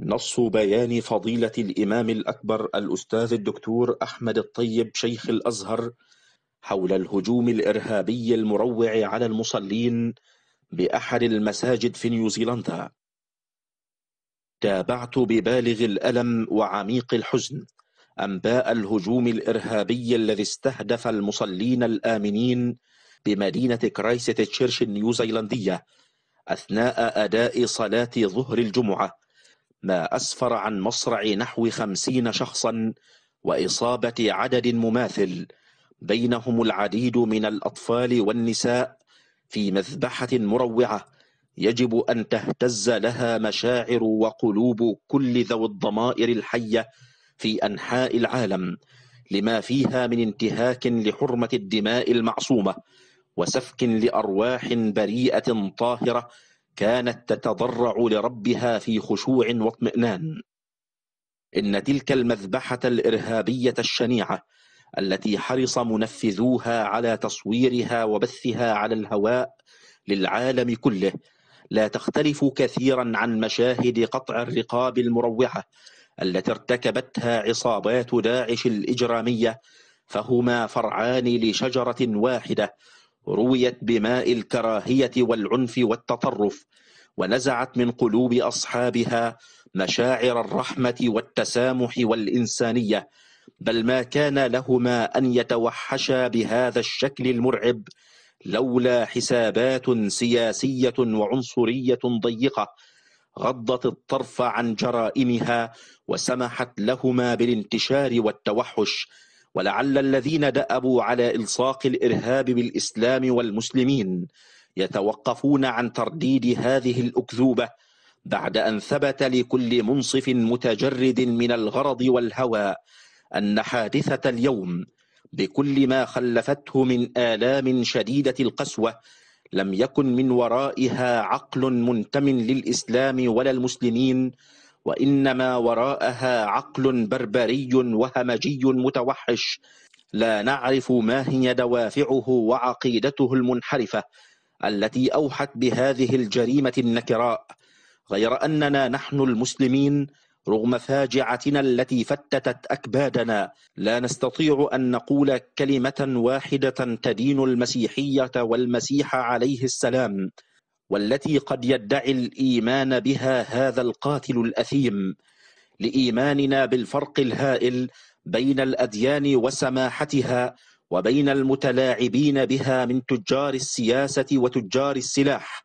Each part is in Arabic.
نص بيان فضيلة الإمام الأكبر الأستاذ الدكتور أحمد الطيب شيخ الأزهر حول الهجوم الإرهابي المروع على المصلين بأحد المساجد في نيوزيلندا تابعت ببالغ الألم وعميق الحزن أنباء الهجوم الإرهابي الذي استهدف المصلين الآمنين بمدينة كرايست تشيرش النيوزيلندية أثناء أداء صلاة ظهر الجمعة ما أسفر عن مصرع نحو خمسين شخصا وإصابة عدد مماثل بينهم العديد من الأطفال والنساء في مذبحة مروعة يجب أن تهتز لها مشاعر وقلوب كل ذوي الضمائر الحية في أنحاء العالم لما فيها من انتهاك لحرمة الدماء المعصومة وسفك لأرواح بريئة طاهرة كانت تتضرع لربها في خشوع واطمئنان إن تلك المذبحة الإرهابية الشنيعة التي حرص منفذوها على تصويرها وبثها على الهواء للعالم كله لا تختلف كثيرا عن مشاهد قطع الرقاب المروعه التي ارتكبتها عصابات داعش الاجراميه فهما فرعان لشجره واحده رويت بماء الكراهية والعنف والتطرف ونزعت من قلوب أصحابها مشاعر الرحمة والتسامح والإنسانية بل ما كان لهما أن يتوحشا بهذا الشكل المرعب لولا حسابات سياسية وعنصرية ضيقة غضت الطرف عن جرائمها وسمحت لهما بالانتشار والتوحش ولعل الذين دأبوا على إلصاق الإرهاب بالإسلام والمسلمين يتوقفون عن ترديد هذه الأكذوبة بعد أن ثبت لكل منصف متجرد من الغرض والهوى أن حادثة اليوم بكل ما خلفته من آلام شديدة القسوة لم يكن من ورائها عقل منتم للإسلام ولا المسلمين وإنما وراءها عقل بربري وهمجي متوحش لا نعرف ما هي دوافعه وعقيدته المنحرفة التي أوحت بهذه الجريمة النكراء غير أننا نحن المسلمين رغم فاجعتنا التي فتتت أكبادنا لا نستطيع أن نقول كلمة واحدة تدين المسيحية والمسيح عليه السلام والتي قد يدعي الإيمان بها هذا القاتل الأثيم لإيماننا بالفرق الهائل بين الأديان وسماحتها وبين المتلاعبين بها من تجار السياسة وتجار السلاح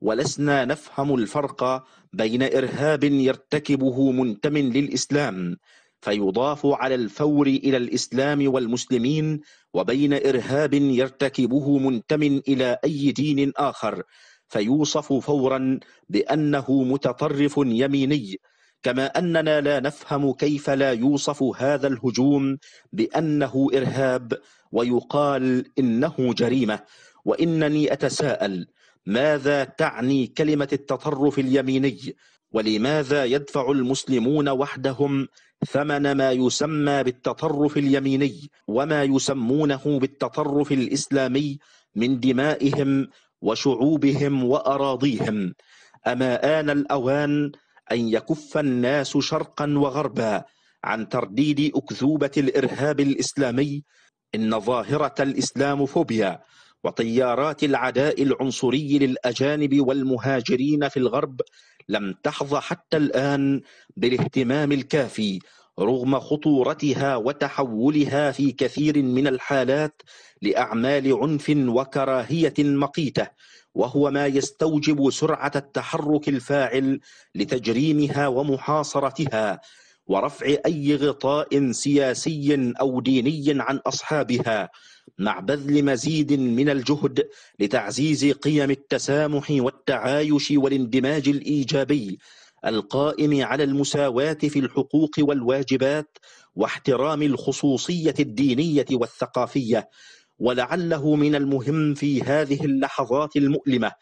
ولسنا نفهم الفرق بين إرهاب يرتكبه منتم للإسلام فيضاف على الفور إلى الإسلام والمسلمين وبين إرهاب يرتكبه منتم إلى أي دين آخر فيوصف فورا بأنه متطرف يميني كما أننا لا نفهم كيف لا يوصف هذا الهجوم بأنه إرهاب ويقال إنه جريمة وإنني أتساءل ماذا تعني كلمة التطرف اليميني ولماذا يدفع المسلمون وحدهم ثمن ما يسمى بالتطرف اليميني وما يسمونه بالتطرف الإسلامي من دمائهم وشعوبهم وأراضيهم أما آن الأوان أن يكف الناس شرقا وغربا عن ترديد أكذوبة الإرهاب الإسلامي إن ظاهرة الإسلاموفوبيا وتيارات العداء العنصري للأجانب والمهاجرين في الغرب لم تحظ حتى الآن بالاهتمام الكافي رغم خطورتها وتحولها في كثير من الحالات لأعمال عنف وكراهية مقيتة وهو ما يستوجب سرعة التحرك الفاعل لتجريمها ومحاصرتها ورفع أي غطاء سياسي أو ديني عن أصحابها مع بذل مزيد من الجهد لتعزيز قيم التسامح والتعايش والاندماج الإيجابي القائم على المساواه في الحقوق والواجبات واحترام الخصوصيه الدينيه والثقافيه ولعله من المهم في هذه اللحظات المؤلمه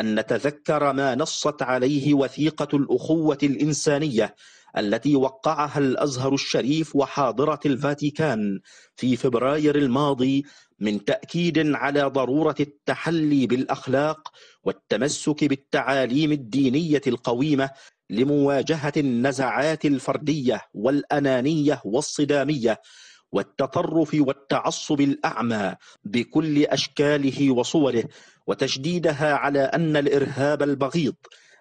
ان نتذكر ما نصت عليه وثيقه الاخوه الانسانيه التي وقعها الازهر الشريف وحاضره الفاتيكان في فبراير الماضي من تاكيد على ضروره التحلي بالاخلاق والتمسك بالتعاليم الدينيه القويمه لمواجهة النزعات الفردية والأنانية والصدامية والتطرف والتعصب الأعمى بكل أشكاله وصوره وتشديدها على أن الإرهاب البغيض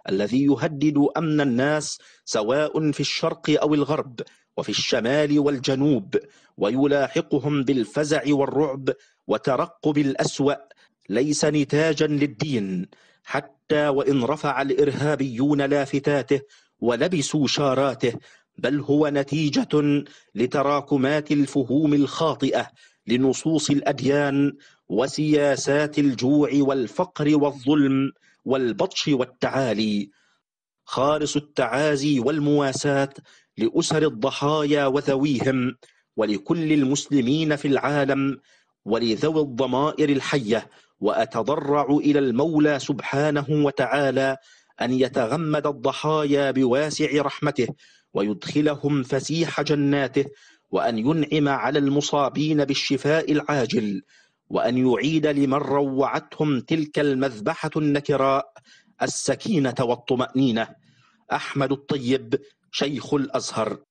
الذي يهدد أمن الناس سواء في الشرق أو الغرب وفي الشمال والجنوب ويلاحقهم بالفزع والرعب وترقب الأسوأ ليس نتاجا للدين حتى وإن رفع الإرهابيون لافتاته ولبسوا شاراته بل هو نتيجة لتراكمات الفهوم الخاطئة لنصوص الأديان وسياسات الجوع والفقر والظلم والبطش والتعالي خالص التعازي والمواساة لأسر الضحايا وذويهم ولكل المسلمين في العالم ولذوي الضمائر الحية وأتضرع إلى المولى سبحانه وتعالى أن يتغمد الضحايا بواسع رحمته ويدخلهم فسيح جناته وأن ينعم على المصابين بالشفاء العاجل وأن يعيد لمن روعتهم تلك المذبحة النكراء السكينة والطمأنينة أحمد الطيب شيخ الأزهر